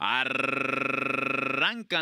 Arr-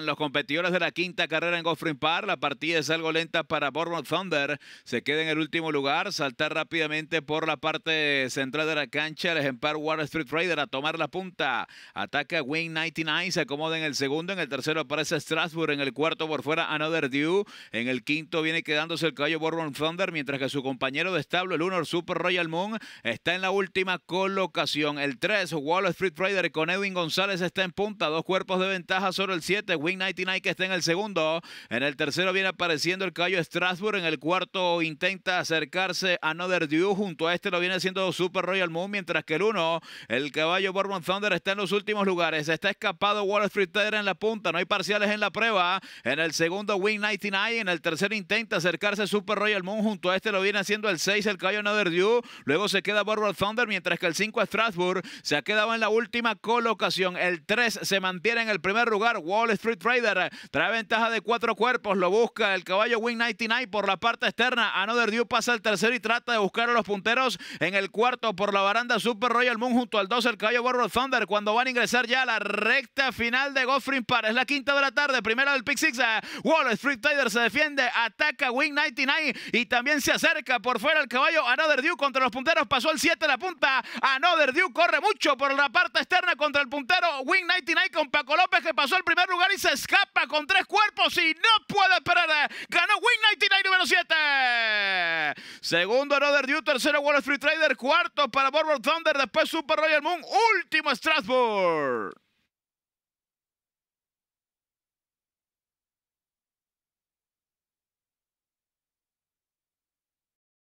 los competidores de la quinta carrera en Goffrin Park. La partida es algo lenta para Bourbon Thunder. Se queda en el último lugar. Saltar rápidamente por la parte central de la cancha. El ejemplar Wall Street Raider a tomar la punta. Ataca Wayne 99. Se acomoda en el segundo. En el tercero aparece Strasbourg. En el cuarto por fuera Another Dew. En el quinto viene quedándose el caballo Bourbon Thunder. Mientras que su compañero de establo, el Lunar Super Royal Moon, está en la última colocación. El 3, Wall Street Raider con Edwin González está en punta. Dos cuerpos de ventaja sobre el siete. Wing 99 que está en el segundo. En el tercero viene apareciendo el caballo Strasbourg. En el cuarto intenta acercarse a Another Dew. Junto a este lo viene haciendo Super Royal Moon. Mientras que el uno el caballo Bourbon Thunder está en los últimos lugares. Está escapado Wall Street Tiger en la punta. No hay parciales en la prueba. En el segundo Wing 99. En el tercero intenta acercarse Super Royal Moon. Junto a este lo viene haciendo el 6, el caballo Another Dew. Luego se queda Bourbon Thunder. Mientras que el 5 Strasbourg se ha quedado en la última colocación. El 3 se mantiene en el primer lugar. Wall Street Trader eh, trae ventaja de cuatro cuerpos, lo busca el caballo Wing 99 por la parte externa. Another Dew pasa al tercero y trata de buscar a los punteros en el cuarto por la baranda Super Royal Moon junto al 2 el caballo World Thunder. Cuando van a ingresar ya a la recta final de Goffrin Par, es la quinta de la tarde, primera del Pick Six. Eh, Wall Street Trader se defiende, ataca Wing 99 y también se acerca por fuera el caballo Another Dew contra los punteros. Pasó el 7 la punta. Another Dew corre mucho por la parte externa contra el puntero Wing 99 con Paco López que pasó el primer lugar y se escapa con tres cuerpos y no puede parar. Ganó Win 99 número 7. Segundo, Another Dew. Tercero, Wall Street Trader. Cuarto para Borbord Thunder. Después, Super Royal Moon. Último, Strasbourg.